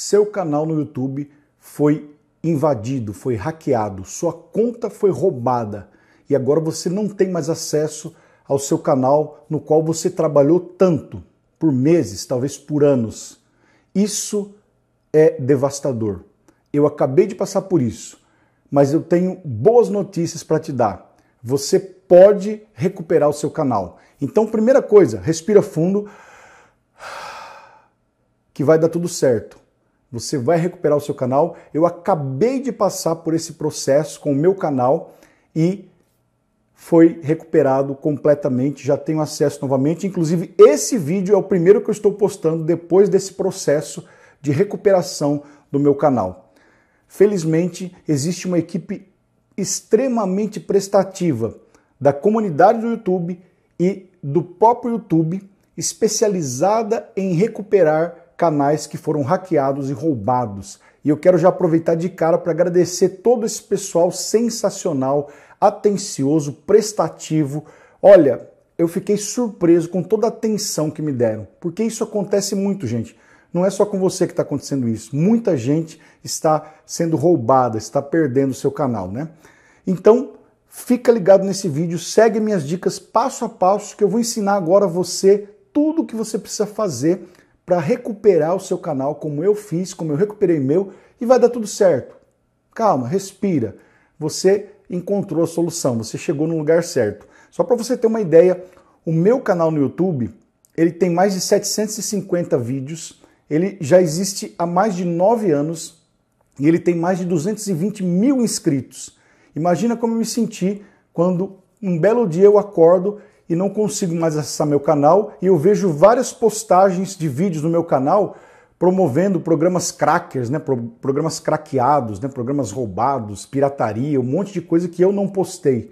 seu canal no YouTube foi invadido, foi hackeado, sua conta foi roubada e agora você não tem mais acesso ao seu canal no qual você trabalhou tanto, por meses, talvez por anos. Isso é devastador. Eu acabei de passar por isso, mas eu tenho boas notícias para te dar. Você pode recuperar o seu canal. Então, primeira coisa, respira fundo que vai dar tudo certo. Você vai recuperar o seu canal. Eu acabei de passar por esse processo com o meu canal e foi recuperado completamente, já tenho acesso novamente. Inclusive, esse vídeo é o primeiro que eu estou postando depois desse processo de recuperação do meu canal. Felizmente, existe uma equipe extremamente prestativa da comunidade do YouTube e do próprio YouTube especializada em recuperar canais que foram hackeados e roubados. E eu quero já aproveitar de cara para agradecer todo esse pessoal sensacional, atencioso, prestativo. Olha, eu fiquei surpreso com toda a atenção que me deram, porque isso acontece muito, gente. Não é só com você que está acontecendo isso. Muita gente está sendo roubada, está perdendo o seu canal, né? Então, fica ligado nesse vídeo, segue minhas dicas passo a passo que eu vou ensinar agora a você tudo o que você precisa fazer para recuperar o seu canal, como eu fiz, como eu recuperei meu, e vai dar tudo certo. Calma, respira. Você encontrou a solução, você chegou no lugar certo. Só para você ter uma ideia, o meu canal no YouTube, ele tem mais de 750 vídeos, ele já existe há mais de 9 anos e ele tem mais de 220 mil inscritos. Imagina como eu me senti quando um belo dia eu acordo e não consigo mais acessar meu canal e eu vejo várias postagens de vídeos no meu canal promovendo programas crackers, né, programas craqueados, né, programas roubados, pirataria, um monte de coisa que eu não postei.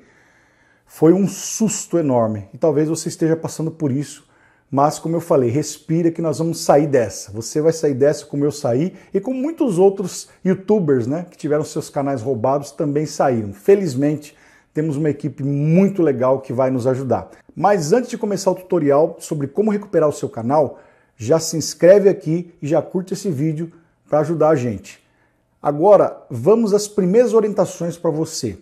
Foi um susto enorme e talvez você esteja passando por isso, mas como eu falei, respira que nós vamos sair dessa. Você vai sair dessa como eu saí e como muitos outros youtubers, né, que tiveram seus canais roubados também saíram. Felizmente, temos uma equipe muito legal que vai nos ajudar. Mas antes de começar o tutorial sobre como recuperar o seu canal, já se inscreve aqui e já curte esse vídeo para ajudar a gente. Agora, vamos às primeiras orientações para você.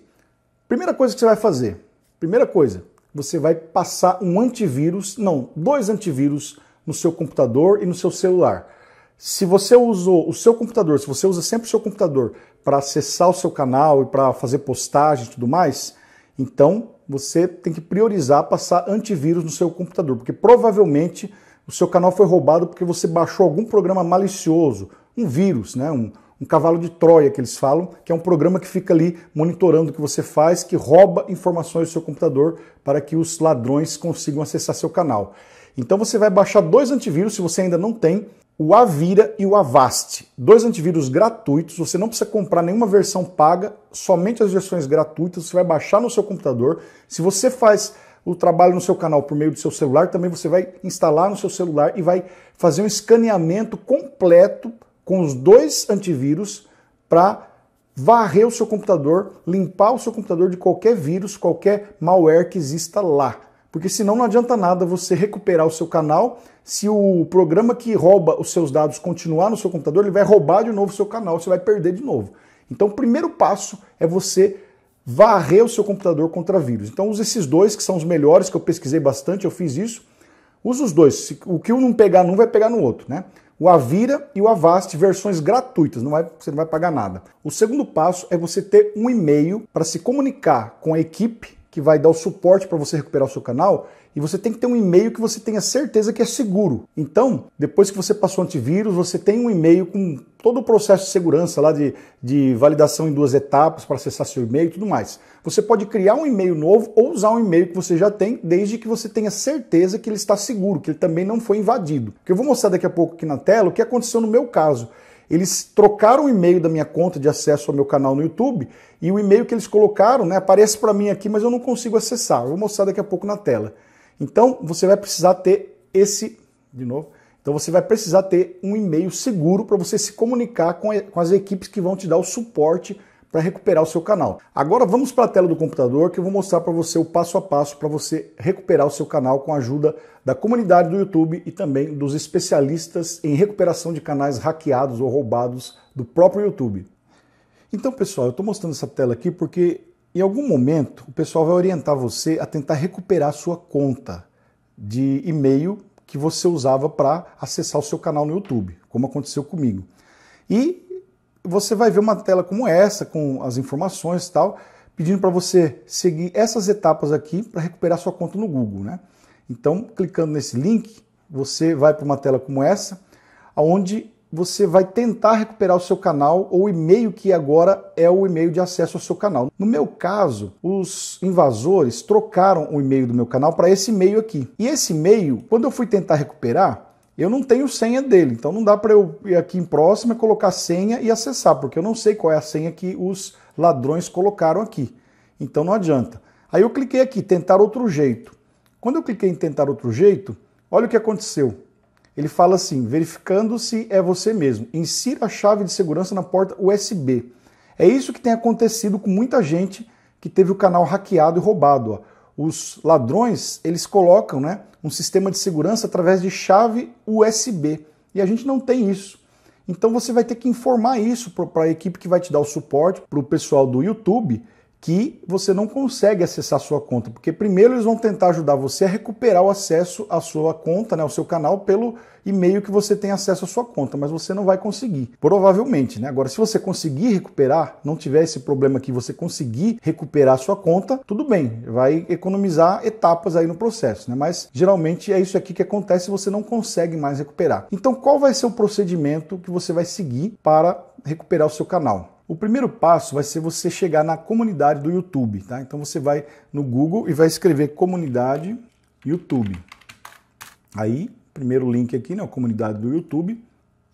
Primeira coisa que você vai fazer, primeira coisa, você vai passar um antivírus, não, dois antivírus no seu computador e no seu celular. Se você usou o seu computador, se você usa sempre o seu computador para acessar o seu canal e para fazer postagens e tudo mais, então, você tem que priorizar passar antivírus no seu computador, porque provavelmente o seu canal foi roubado porque você baixou algum programa malicioso, um vírus, né? Um, um cavalo de Troia que eles falam, que é um programa que fica ali monitorando o que você faz, que rouba informações do seu computador para que os ladrões consigam acessar seu canal. Então você vai baixar dois antivírus, se você ainda não tem, o Avira e o Avast. Dois antivírus gratuitos, você não precisa comprar nenhuma versão paga, somente as versões gratuitas, você vai baixar no seu computador. Se você faz o trabalho no seu canal por meio do seu celular, também você vai instalar no seu celular e vai fazer um escaneamento completo com os dois antivírus para varrer o seu computador, limpar o seu computador de qualquer vírus, qualquer malware que exista lá. Porque senão não adianta nada você recuperar o seu canal. Se o programa que rouba os seus dados continuar no seu computador, ele vai roubar de novo o seu canal, você vai perder de novo. Então, o primeiro passo é você varrer o seu computador contra vírus. Então, use esses dois que são os melhores, que eu pesquisei bastante, eu fiz isso. Use os dois. O que um não pegar num vai pegar no outro, né? O Avira e o Avast, versões gratuitas, não vai, você não vai pagar nada. O segundo passo é você ter um e-mail para se comunicar com a equipe que vai dar o suporte para você recuperar o seu canal e você tem que ter um e-mail que você tenha certeza que é seguro. Então, depois que você passou o antivírus, você tem um e-mail com todo o processo de segurança lá de, de validação em duas etapas para acessar seu e-mail e tudo mais. Você pode criar um e-mail novo ou usar um e-mail que você já tem, desde que você tenha certeza que ele está seguro, que ele também não foi invadido. Que eu vou mostrar daqui a pouco aqui na tela o que aconteceu no meu caso. Eles trocaram o e-mail da minha conta de acesso ao meu canal no YouTube e o e-mail que eles colocaram né, aparece para mim aqui, mas eu não consigo acessar. vou mostrar daqui a pouco na tela. Então você vai precisar ter esse. De novo. Então você vai precisar ter um e-mail seguro para você se comunicar com, com as equipes que vão te dar o suporte para recuperar o seu canal. Agora vamos para a tela do computador que eu vou mostrar para você o passo a passo para você recuperar o seu canal com a ajuda da comunidade do YouTube e também dos especialistas em recuperação de canais hackeados ou roubados do próprio YouTube. Então, pessoal, eu estou mostrando essa tela aqui porque em algum momento o pessoal vai orientar você a tentar recuperar a sua conta de e-mail que você usava para acessar o seu canal no YouTube, como aconteceu comigo. E você vai ver uma tela como essa, com as informações e tal, pedindo para você seguir essas etapas aqui para recuperar sua conta no Google. Né? Então, clicando nesse link, você vai para uma tela como essa, onde você vai tentar recuperar o seu canal ou o e-mail que agora é o e-mail de acesso ao seu canal. No meu caso, os invasores trocaram o e-mail do meu canal para esse e-mail aqui. E esse e-mail, quando eu fui tentar recuperar, eu não tenho senha dele, então não dá para eu ir aqui em próxima, colocar senha e acessar, porque eu não sei qual é a senha que os ladrões colocaram aqui. Então não adianta. Aí eu cliquei aqui, tentar outro jeito. Quando eu cliquei em tentar outro jeito, olha o que aconteceu. Ele fala assim, verificando se é você mesmo. Insira a chave de segurança na porta USB. É isso que tem acontecido com muita gente que teve o canal hackeado e roubado. Ó os ladrões eles colocam né, um sistema de segurança através de chave USB e a gente não tem isso. Então você vai ter que informar isso para a equipe que vai te dar o suporte, para o pessoal do YouTube que você não consegue acessar a sua conta, porque primeiro eles vão tentar ajudar você a recuperar o acesso à sua conta, né, ao seu canal pelo e-mail que você tem acesso à sua conta, mas você não vai conseguir, provavelmente, né? Agora, se você conseguir recuperar, não tiver esse problema que você conseguir recuperar a sua conta, tudo bem, vai economizar etapas aí no processo, né? Mas geralmente é isso aqui que acontece, você não consegue mais recuperar. Então, qual vai ser o procedimento que você vai seguir para recuperar o seu canal? O primeiro passo vai ser você chegar na comunidade do YouTube, tá? Então você vai no Google e vai escrever comunidade YouTube. Aí, primeiro link aqui, né, comunidade do YouTube.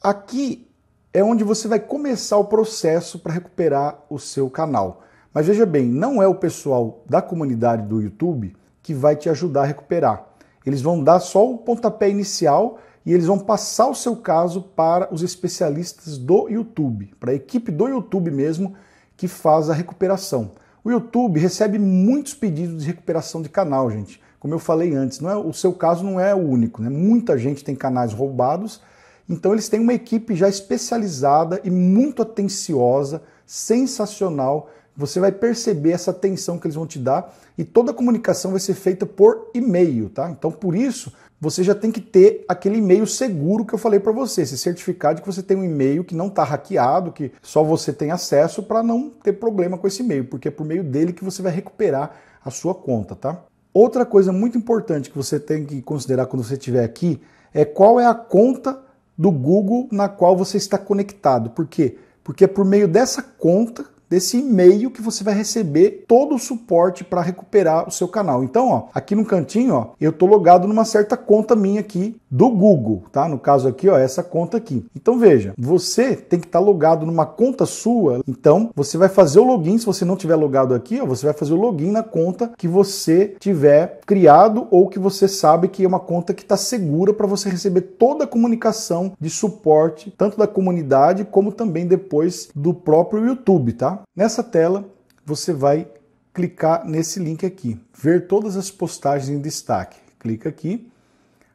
Aqui é onde você vai começar o processo para recuperar o seu canal. Mas veja bem, não é o pessoal da comunidade do YouTube que vai te ajudar a recuperar. Eles vão dar só o pontapé inicial e eles vão passar o seu caso para os especialistas do YouTube, para a equipe do YouTube mesmo que faz a recuperação. O YouTube recebe muitos pedidos de recuperação de canal, gente. Como eu falei antes, não é, o seu caso não é o único, né? Muita gente tem canais roubados, então eles têm uma equipe já especializada e muito atenciosa, sensacional você vai perceber essa atenção que eles vão te dar e toda a comunicação vai ser feita por e-mail, tá? Então, por isso, você já tem que ter aquele e-mail seguro que eu falei para você, esse certificado de que você tem um e-mail que não está hackeado, que só você tem acesso para não ter problema com esse e-mail, porque é por meio dele que você vai recuperar a sua conta, tá? Outra coisa muito importante que você tem que considerar quando você estiver aqui é qual é a conta do Google na qual você está conectado. Por quê? Porque é por meio dessa conta desse e-mail que você vai receber todo o suporte para recuperar o seu canal. Então, ó, aqui no cantinho, ó, eu tô logado numa certa conta minha aqui do Google, tá? No caso aqui, ó, essa conta aqui. Então veja, você tem que estar tá logado numa conta sua. Então você vai fazer o login, se você não tiver logado aqui, ó, você vai fazer o login na conta que você tiver criado ou que você sabe que é uma conta que está segura para você receber toda a comunicação de suporte, tanto da comunidade como também depois do próprio YouTube, tá? Nessa tela você vai clicar nesse link aqui, ver todas as postagens em destaque. Clica aqui.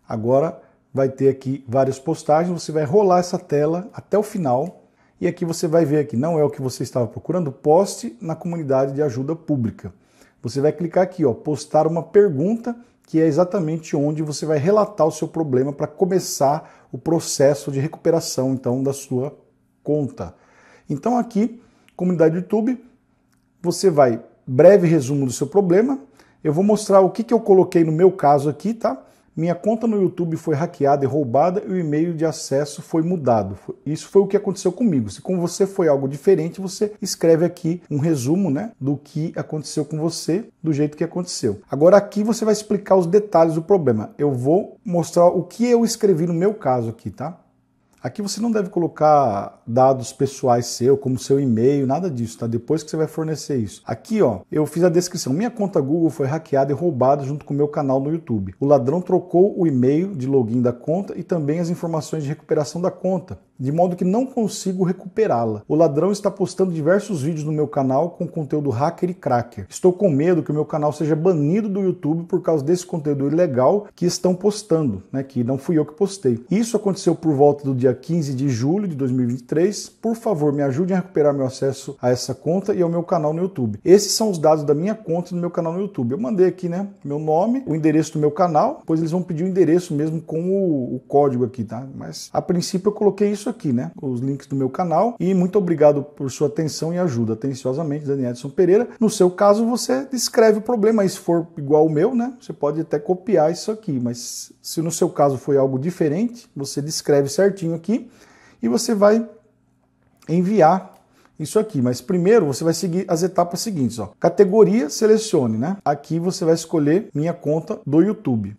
Agora vai ter aqui várias postagens, você vai rolar essa tela até o final e aqui você vai ver que não é o que você estava procurando, poste na comunidade de ajuda pública. Você vai clicar aqui, ó, postar uma pergunta, que é exatamente onde você vai relatar o seu problema para começar o processo de recuperação então da sua conta. Então aqui, comunidade do YouTube, você vai breve resumo do seu problema. Eu vou mostrar o que, que eu coloquei no meu caso aqui, tá? Minha conta no YouTube foi hackeada e roubada e o e-mail de acesso foi mudado. Isso foi o que aconteceu comigo. Se com você foi algo diferente, você escreve aqui um resumo né, do que aconteceu com você, do jeito que aconteceu. Agora aqui você vai explicar os detalhes do problema. Eu vou mostrar o que eu escrevi no meu caso aqui, tá? Aqui você não deve colocar dados pessoais seu, como seu e-mail, nada disso, tá? Depois que você vai fornecer isso. Aqui, ó, eu fiz a descrição. Minha conta Google foi hackeada e roubada junto com o meu canal no YouTube. O ladrão trocou o e-mail de login da conta e também as informações de recuperação da conta, de modo que não consigo recuperá-la. O ladrão está postando diversos vídeos no meu canal com conteúdo hacker e cracker. Estou com medo que o meu canal seja banido do YouTube por causa desse conteúdo ilegal que estão postando, né? Que não fui eu que postei. Isso aconteceu por volta do dia 15 de julho de 2023. Por favor, me ajudem a recuperar meu acesso a essa conta e ao meu canal no YouTube. Esses são os dados da minha conta e do meu canal no YouTube. Eu mandei aqui, né, meu nome, o endereço do meu canal, pois eles vão pedir o endereço mesmo com o, o código aqui, tá? Mas a princípio eu coloquei isso aqui, né, os links do meu canal. E muito obrigado por sua atenção e ajuda. Atenciosamente, Daniel Edson Pereira. No seu caso, você descreve o problema. E se for igual o meu, né, você pode até copiar isso aqui. Mas se no seu caso foi algo diferente, você descreve certinho aqui e você vai enviar isso aqui, mas primeiro você vai seguir as etapas seguintes, ó. Categoria, selecione, né? Aqui você vai escolher minha conta do YouTube.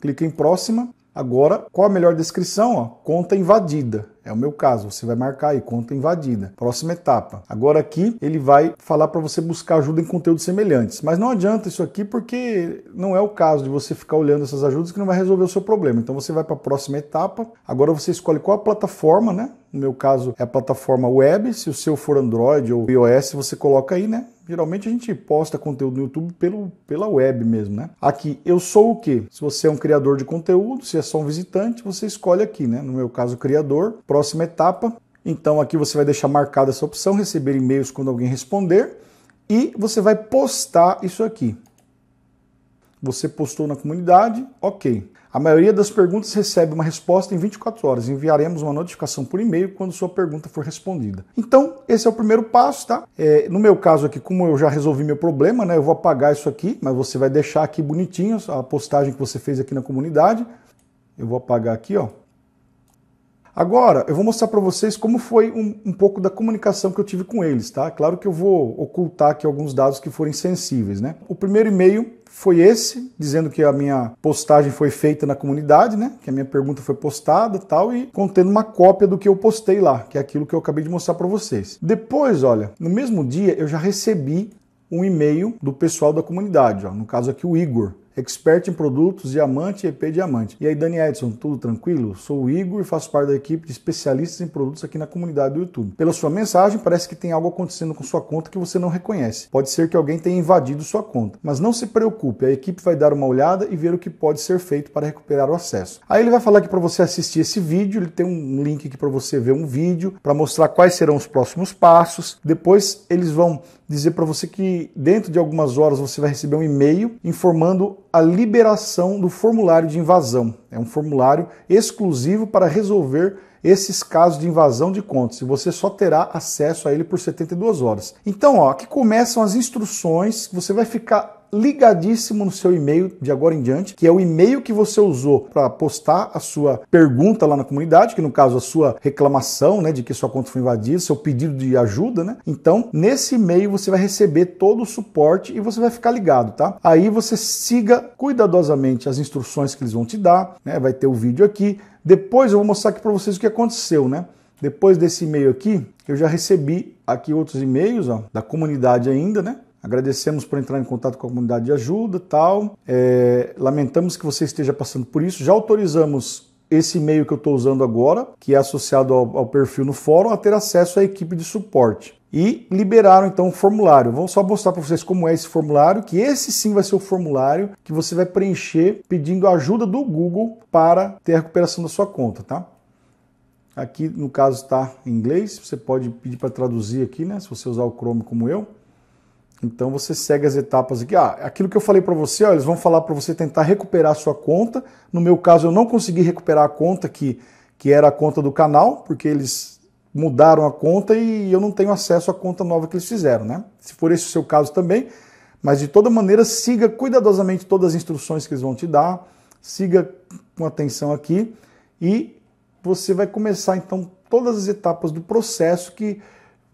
Clica em próxima. Agora, qual a melhor descrição, ó? Conta invadida. É o meu caso, você vai marcar aí, conta invadida. Próxima etapa. Agora aqui ele vai falar para você buscar ajuda em conteúdos semelhantes. Mas não adianta isso aqui porque não é o caso de você ficar olhando essas ajudas que não vai resolver o seu problema. Então você vai para a próxima etapa. Agora você escolhe qual a plataforma, né? No meu caso é a plataforma web. Se o seu for Android ou iOS, você coloca aí, né? Geralmente a gente posta conteúdo no YouTube pelo, pela web mesmo, né? Aqui, eu sou o quê? Se você é um criador de conteúdo, se é só um visitante, você escolhe aqui, né? No meu caso, criador. Próxima etapa. Então aqui você vai deixar marcada essa opção, receber e-mails quando alguém responder. E você vai postar isso aqui. Você postou na comunidade, ok. A maioria das perguntas recebe uma resposta em 24 horas. Enviaremos uma notificação por e-mail quando sua pergunta for respondida. Então, esse é o primeiro passo, tá? É, no meu caso aqui, como eu já resolvi meu problema, né? Eu vou apagar isso aqui, mas você vai deixar aqui bonitinho a postagem que você fez aqui na comunidade. Eu vou apagar aqui, ó. Agora, eu vou mostrar para vocês como foi um, um, pouco da comunicação que eu tive com eles, tá? Claro que eu vou ocultar aqui alguns dados que forem sensíveis, né? O primeiro e-mail foi esse, dizendo que a minha postagem foi feita na comunidade, né? Que a minha pergunta foi postada, tal, e contendo uma cópia do que eu postei lá, que é aquilo que eu acabei de mostrar para vocês. Depois, olha, no mesmo dia eu já recebi um e-mail do pessoal da comunidade, ó, no caso aqui o Igor expert em produtos Diamante EP Diamante. E aí, Dani Edson, tudo tranquilo? Sou o Igor e faço parte da equipe de especialistas em produtos aqui na comunidade do YouTube. Pela sua mensagem, parece que tem algo acontecendo com sua conta que você não reconhece. Pode ser que alguém tenha invadido sua conta. Mas não se preocupe, a equipe vai dar uma olhada e ver o que pode ser feito para recuperar o acesso. Aí ele vai falar que para você assistir esse vídeo, ele tem um link aqui para você ver um vídeo para mostrar quais serão os próximos passos. Depois eles vão dizer para você que dentro de algumas horas você vai receber um e-mail informando a liberação do formulário de invasão. É um formulário exclusivo para resolver esses casos de invasão de contas e você só terá acesso a ele por 72 horas. Então, ó, aqui começam as instruções, você vai ficar ligadíssimo no seu e-mail de agora em diante, que é o e-mail que você usou para postar a sua pergunta lá na comunidade, que no caso a sua reclamação, né, de que sua conta foi invadida, seu pedido de ajuda, né? Então, nesse e-mail você vai receber todo o suporte e você vai ficar ligado, tá? Aí você siga cuidadosamente as instruções que eles vão te dar, né? Vai ter o vídeo aqui. Depois eu vou mostrar aqui para vocês o que aconteceu, né? Depois desse e-mail aqui, eu já recebi aqui outros e-mails ó, da comunidade ainda, né? Agradecemos por entrar em contato com a comunidade de ajuda tal. É, lamentamos que você esteja passando por isso. Já autorizamos esse e-mail que eu estou usando agora, que é associado ao, ao, perfil no fórum, a ter acesso à equipe de suporte. E liberaram então o formulário. Vou só mostrar para vocês como é esse formulário, que esse sim vai ser o formulário que você vai preencher pedindo a ajuda do Google para ter a recuperação da sua conta, tá? Aqui no caso está em inglês, você pode pedir para traduzir aqui, né? Se você usar o Chrome como eu. Então você segue as etapas aqui. Ah, aquilo que eu falei para você, ó, eles vão falar para você tentar recuperar a sua conta. No meu caso, eu não consegui recuperar a conta que, que era a conta do canal, porque eles mudaram a conta e eu não tenho acesso à conta nova que eles fizeram, né? Se for esse o seu caso também, mas de toda maneira siga cuidadosamente todas as instruções que eles vão te dar, siga com atenção aqui e você vai começar então todas as etapas do processo que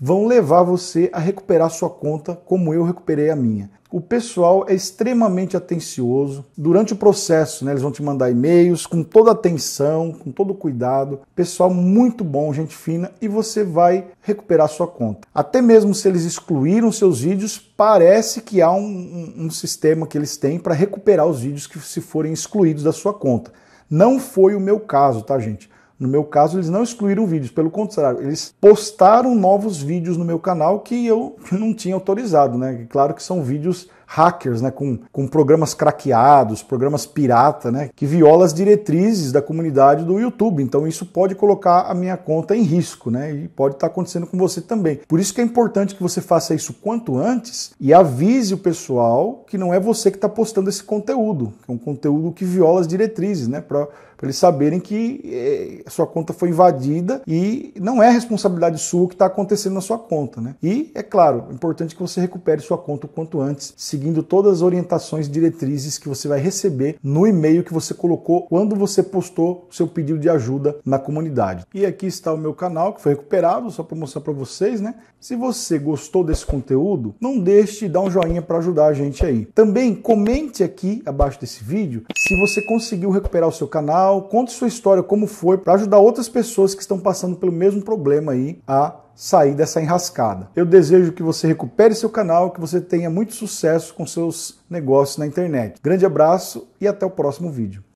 vão levar você a recuperar sua conta como eu recuperei a minha. O pessoal é extremamente atencioso. Durante o processo, né, eles vão te mandar e-mails com toda atenção, com todo cuidado. Pessoal muito bom, gente fina, e você vai recuperar sua conta. Até mesmo se eles excluíram seus vídeos, parece que há um, um, um sistema que eles têm para recuperar os vídeos que se forem excluídos da sua conta. Não foi o meu caso, tá, gente? No meu caso, eles não excluíram vídeos, pelo contrário, eles postaram novos vídeos no meu canal que eu não tinha autorizado, né? Claro que são vídeos hackers, né, com, com programas craqueados, programas pirata, né, que viola as diretrizes da comunidade do YouTube. Então isso pode colocar a minha conta em risco, né, e pode estar tá acontecendo com você também. Por isso que é importante que você faça isso quanto antes e avise o pessoal que não é você que está postando esse conteúdo, que é um conteúdo que viola as diretrizes, né, para eles saberem que é, sua conta foi invadida e não é responsabilidade sua o que está acontecendo na sua conta, né? E é claro, é importante que você recupere sua conta o quanto antes, se seguindo todas as orientações e diretrizes que você vai receber no e-mail que você colocou quando você postou seu pedido de ajuda na comunidade. E aqui está o meu canal que foi recuperado, só para mostrar para vocês, né? Se você gostou desse conteúdo, não deixe de dar um joinha para ajudar a gente aí. Também comente aqui abaixo desse vídeo se você conseguiu recuperar o seu canal, conte sua história como foi para ajudar outras pessoas que estão passando pelo mesmo problema aí a sair dessa enrascada. Eu desejo que você recupere seu canal, que você tenha muito sucesso com seus negócios na internet. Grande abraço e até o próximo vídeo.